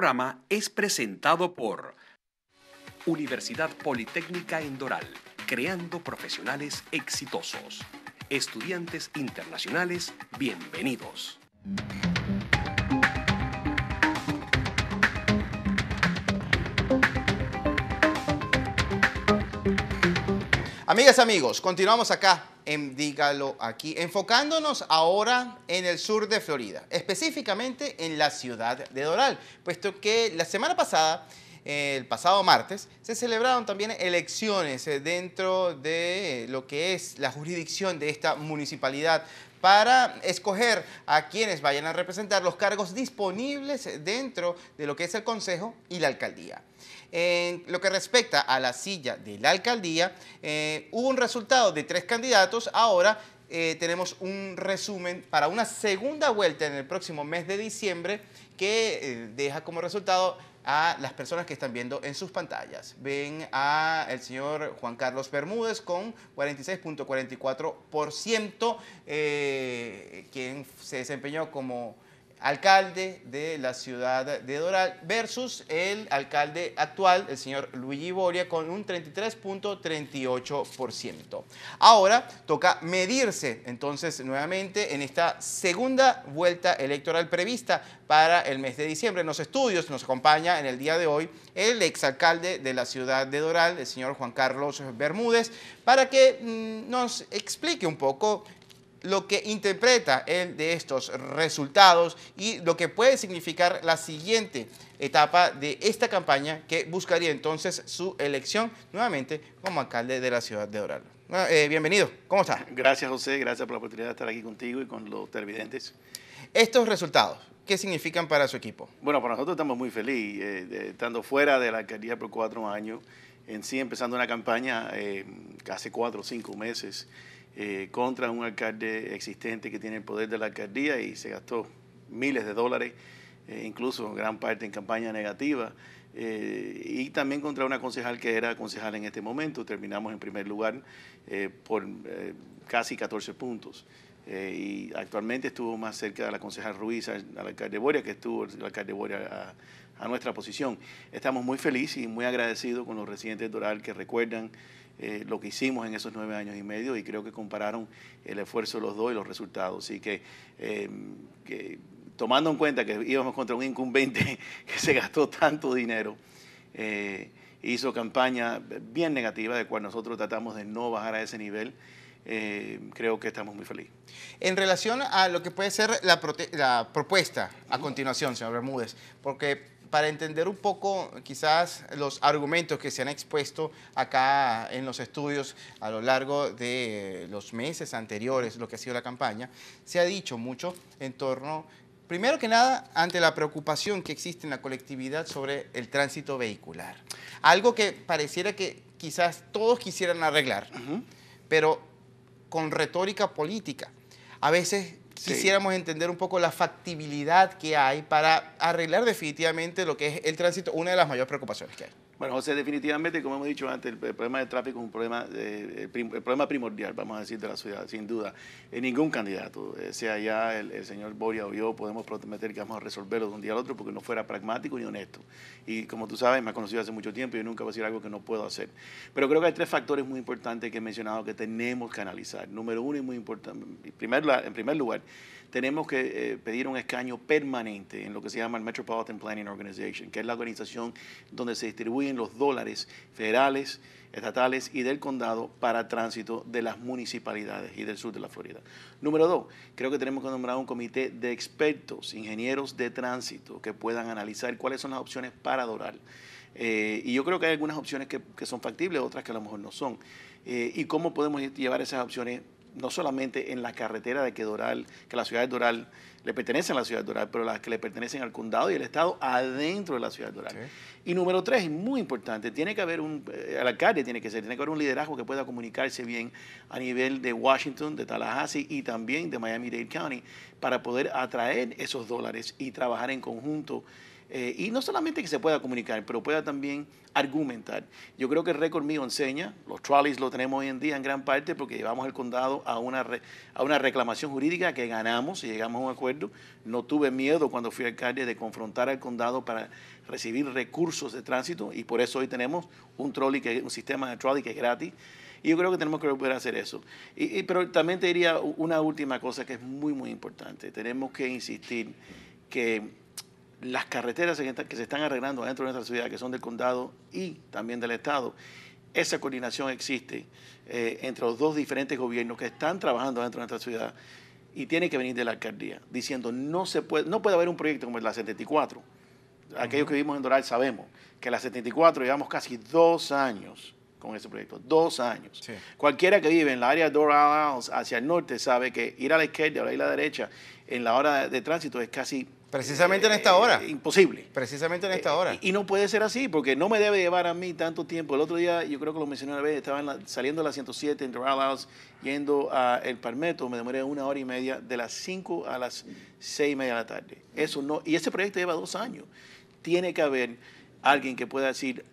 programa es presentado por Universidad Politécnica en Doral, creando profesionales exitosos. Estudiantes internacionales, bienvenidos. Amigas, amigos, continuamos acá Em, dígalo aquí, enfocándonos ahora en el sur de Florida, específicamente en la ciudad de Doral, puesto que la semana pasada, el pasado martes, se celebraron también elecciones eh, dentro de lo que es la jurisdicción de esta municipalidad para escoger a quienes vayan a representar los cargos disponibles dentro de lo que es el Consejo y la Alcaldía. En lo que respecta a la silla de la alcaldía, eh, hubo un resultado de tres candidatos. Ahora eh, tenemos un resumen para una segunda vuelta en el próximo mes de diciembre que eh, deja como resultado a las personas que están viendo en sus pantallas. Ven a el señor Juan Carlos Bermúdez con 46.44%, quien se desempeñó como alcalde de la ciudad de Doral versus el alcalde actual, el señor Luigi Boria, con un 33.38%. Ahora toca medirse entonces nuevamente en esta segunda vuelta electoral prevista para el mes de diciembre. En los estudios nos acompaña en el día de hoy el exalcalde de la ciudad de Doral, el señor Juan Carlos Bermúdez, para que mm, nos explique un poco lo que interpreta él de estos resultados y lo que puede significar la siguiente etapa de esta campaña que buscaría entonces su elección nuevamente como alcalde de la ciudad de Oral. Ah, eh, bienvenido, ¿cómo está? Gracias José, gracias por la oportunidad de estar aquí contigo y con los televidentes. Estos resultados, ¿qué significan para su equipo? Bueno, para nosotros estamos muy felices, eh, estando fuera de la alcaldía por cuatro años, en sí empezando una campaña eh, hace cuatro o cinco meses eh, contra un alcalde existente que tiene el poder de la alcaldía y se gastó miles de dólares, eh, incluso gran parte en campaña negativa, eh, y también contra una concejal que era concejal en este momento. Terminamos en primer lugar por casi 14 puntos. y actualmente estuvo más cerca de la concejal Ruiz, al, alcalde Boria, que estuvo el alcalde Boria a, a nuestra posición. Estamos muy felices y muy agradecidos con los residentes de Doral que recuerdan eh, lo que hicimos en esos nueve años y medio y creo que compararon el esfuerzo de los dos y los resultados. Así em, que, tomando en cuenta que íbamos contra un incumbente que se gastó tanto dinero, eh, hizo campaña bien negativa, de cual nosotros tratamos de no bajar a ese nivel. Eh, creo que estamos muy felices. En relación a lo que puede ser la, la propuesta a continuación, señor Bermúdez, porque para entender un poco quizás los argumentos que se han expuesto acá en los estudios a lo largo de los meses anteriores, lo que ha sido la campaña, se ha dicho mucho en torno, primero que nada, ante la preocupación que existe en la colectividad sobre el tránsito vehicular. Algo que pareciera que quizás todos quisieran arreglar, pero con retórica política. A veces quisiéramos entender un poco la factibilidad que hay para arreglar definitivamente lo que es el tránsito, una de las mayores preocupaciones que hay. Bueno, José, definitivamente, como hemos dicho antes, el, problema del tráfico es un problema, eh, el, problema primordial, vamos a decir, de la ciudad, sin duda. En eh, ningún candidato, eh, sea ya el, señor Boria o yo, podemos prometer que vamos a resolverlo de un día al otro porque no fuera pragmático ni honesto. Y como tú sabes, me ha conocido hace mucho tiempo y yo nunca voy a decir algo que no puedo hacer. Pero creo que hay tres factores muy importantes que he mencionado que tenemos que analizar. Número uno y muy importante, en primer lugar, tenemos que pedir un escaño permanente en lo que se llama el Metropolitan Planning Organization, que es la organización donde se distribuye los dólares federales, estatales y del condado para tránsito de las municipalidades y del sur de la Florida. Número dos, creo que tenemos que nombrar un comité de expertos, ingenieros de tránsito, que puedan analizar cuáles son las opciones para dorar. Eh, y yo creo que hay algunas opciones que, son factibles, otras que a lo mejor no son. Eh, y cómo podemos llevar esas opciones no solamente en la carretera de que Doral, que la ciudad de Doral le pertenecen a la ciudad de Doral, pero las que le pertenecen al condado y el estado adentro de la ciudad de Doral. Y número tres, muy importante, tiene que haber un, eh, el alcalde tiene que ser, tiene que haber un liderazgo que pueda comunicarse bien a nivel de Washington, de Tallahassee y también de Miami-Dade County para poder atraer esos dólares y trabajar en conjunto eh, y no solamente que se pueda comunicar, pero pueda también argumentar. Yo creo que el récord mío enseña, los trolleys lo tenemos hoy en día en gran parte porque llevamos al condado a una, a una reclamación jurídica que ganamos y llegamos a un acuerdo. No tuve miedo cuando fui alcalde de confrontar al condado para recibir recursos de tránsito y por eso hoy tenemos un trolley, que, un sistema de trolley que es gratis. Y yo creo que tenemos que poder hacer eso. Y, pero también te diría una última cosa que es muy, muy importante. Tenemos que insistir que las carreteras que se están arreglando dentro de nuestra ciudad, que son del condado y también del estado, esa coordinación existe eh, entre los dos diferentes gobiernos que están trabajando dentro de nuestra ciudad y tiene que venir de la alcaldía diciendo no se puede no puede haber un proyecto como la 74. Aquellos que vivimos en Doral sabemos que la 74 llevamos casi dos años con ese proyecto. Dos años. Cualquiera que vive en la área de Doral hacia el norte sabe que ir a la izquierda o a la derecha en la hora de, tránsito es casi... Precisamente en eh, esta hora. Imposible. Precisamente en esta hora. Eh, y, no puede ser así, porque no me debe llevar a mí tanto tiempo. El otro día, yo creo que lo mencioné una vez, estaba saliendo a las 107 en Doral House, yendo a El Palmetto, me demoré una hora y media, de las 5 a las 6 y media de la tarde. Eso no... Y ese proyecto lleva dos años. Tiene que haber alguien que pueda decir,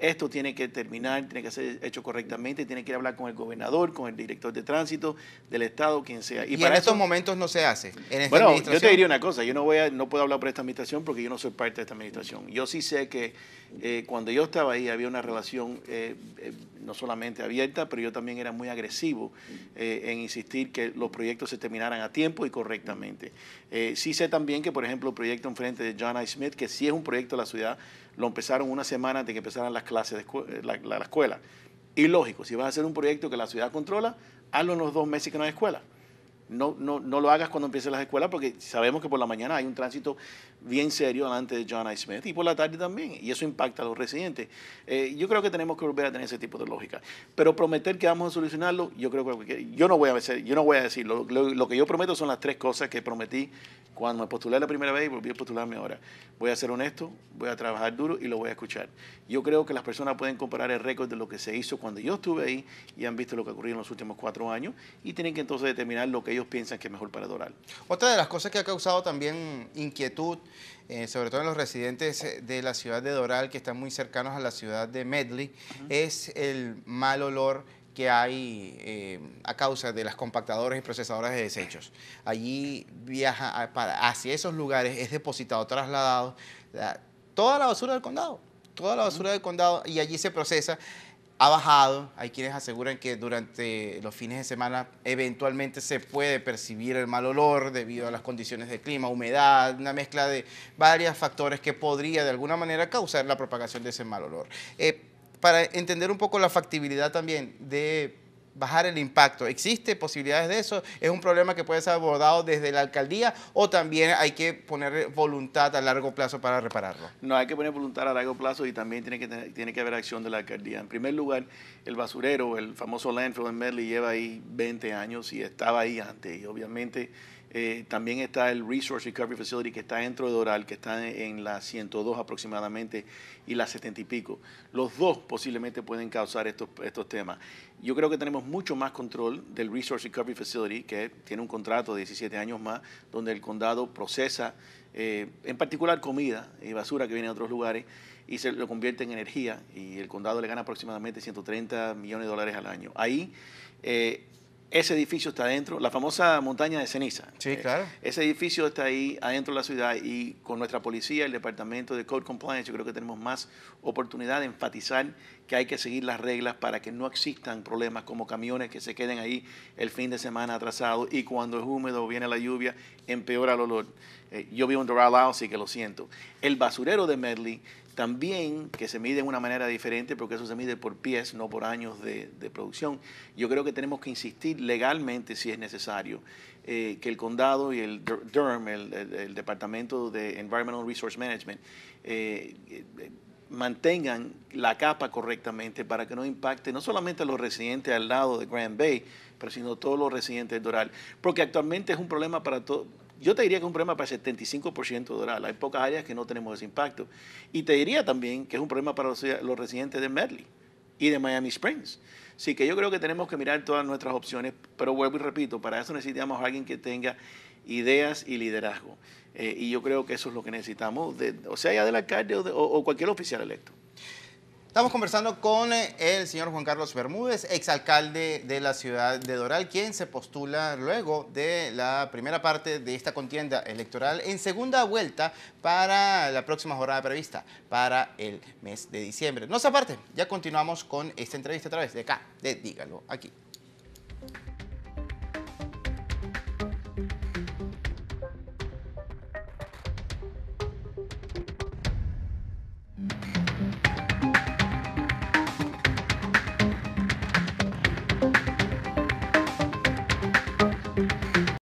esto tiene que terminar, tiene que ser hecho correctamente, tiene que hablar con el gobernador, con el director de tránsito, del Estado, quien sea. Y, para en estos momentos no se hace. bueno, yo te diría una cosa, yo no, voy a, no puedo hablar por esta administración porque yo no soy parte de esta administración. Yo sí sé que eh, cuando yo estaba ahí había una relación eh, eh, no solamente abierta, pero yo también era muy agresivo eh, en insistir que los proyectos se terminaran a tiempo y correctamente. Eh, sí sé también que, por ejemplo, el proyecto enfrente de John I. Smith, que sí es un proyecto de la ciudad, lo empezaron una semana antes de que empezaran las clases de eh, la, escuela. Y lógico, si vas a hacer un proyecto que la ciudad controla, hazlo en los dos meses que no hay escuela no, no, no lo hagas cuando empiecen las escuelas porque sabemos que por la mañana hay un tránsito bien serio delante de John I. Smith y por la tarde también, y eso impacta a los residentes. Eh, yo creo que tenemos que volver a tener ese tipo de lógica, pero prometer que vamos a solucionarlo, yo creo que yo no voy a yo no voy a decirlo, lo, que yo prometo son las tres cosas que prometí cuando me postulé la primera vez y volví a postularme ahora. Voy a ser honesto, voy a trabajar duro y lo voy a escuchar. Yo creo que las personas pueden comparar el récord de lo que se hizo cuando yo estuve ahí y han visto lo que ocurrió en los últimos cuatro años y tienen que entonces determinar lo que piensan que es mejor para Doral. Otra de las cosas que ha causado también inquietud, eh, sobre todo en los residentes eh, de la ciudad de Doral, que están muy cercanos a la ciudad de Medley, es el mal olor que hay eh, a causa de las compactadoras y procesadoras de desechos. Allí viaja hacia esos lugares, es depositado, trasladado toda la basura del condado, toda la basura del condado y allí se procesa ha bajado. Hay quienes aseguran que durante los fines de semana eventualmente se puede percibir el mal olor debido a las condiciones de clima, humedad, una mezcla de varios factores que podría de alguna manera causar la propagación de ese mal olor. Eh, para entender un poco la factibilidad también de bajar el impacto. ¿Existe posibilidades de eso? ¿Es un problema que puede ser abordado desde la alcaldía o también hay que poner voluntad a largo plazo para repararlo? No, hay que poner voluntad a largo plazo y también tiene que, tiene que haber acción de la alcaldía. En primer lugar, el basurero, el famoso landfill en Medley lleva ahí 20 años y estaba ahí antes y obviamente eh, también está el Resource Recovery Facility que está dentro de Doral, que está en, la 102 aproximadamente y la 70 y pico. Los dos posiblemente pueden causar estos, temas. Yo creo que tenemos mucho más control del Resource Recovery Facility, que tiene un contrato de 17 años más, donde el condado procesa, eh, en particular comida y basura que viene de otros lugares, y se lo convierte en energía, y el condado le gana aproximadamente 130 millones de dólares al año. Ahí eh, ese edificio está adentro, la famosa montaña de ceniza. Sí, eh, claro. Ese edificio está ahí adentro de la ciudad y con nuestra policía, el departamento de Code Compliance, yo creo que tenemos más oportunidad de enfatizar que hay que seguir las reglas para que no existan problemas como camiones que se queden ahí el fin de semana atrasado y cuando es húmedo viene la lluvia, empeora el olor. Eh, yo vivo en Doral House y que lo siento. El basurero de Medley también que se mide de una manera diferente porque eso se mide por pies, no por años de, producción. Yo creo que tenemos que insistir legalmente, si es necesario, eh, que el condado y el DERM, el, Departamento de Environmental Resource Management, eh, eh, mantengan la capa correctamente para que no impacte no solamente a los residentes al lado de Grand Bay, pero sino a todos los residentes de Doral. Porque actualmente es un problema para todos yo te diría que es un problema para el 75% de ciudad. Hay pocas áreas que no tenemos ese impacto. Y te diría también que es un problema para los, residentes de Medley y de Miami Springs. Así que yo creo que tenemos que mirar todas nuestras opciones, pero vuelvo y repito, para eso necesitamos a alguien que tenga ideas y liderazgo. Eh, y yo creo que eso es lo que necesitamos, o sea, ya del alcalde o cualquier oficial electo. Estamos conversando con eh, el señor Juan Carlos Bermúdez, exalcalde de la ciudad de Doral, quien se postula luego de la primera parte de esta contienda electoral en segunda vuelta para la próxima jornada prevista para el mes de diciembre. No se aparte, ya continuamos con esta entrevista a través de acá, de Dígalo aquí.